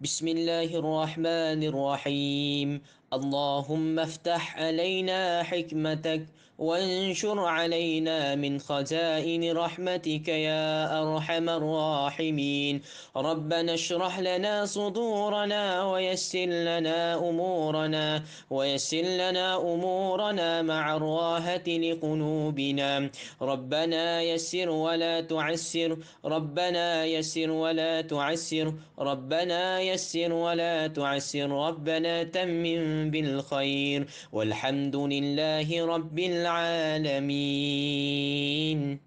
بسم الله الرحمن الرحيم اللهم افتح علينا حكمتك وانشر علينا من خزائن رحمتك يا أرحم الراحمين ربنا اشرح لنا صدورنا ويسر لنا أمورنا ويسر لنا أمورنا مع الراحة لقلوبنا ربنا يسر ولا تعسر ربنا يسر ولا تعسر ربنا يسر ولا تعسر ربنا تمم بالخير والحمد لله رب العالمين العالمين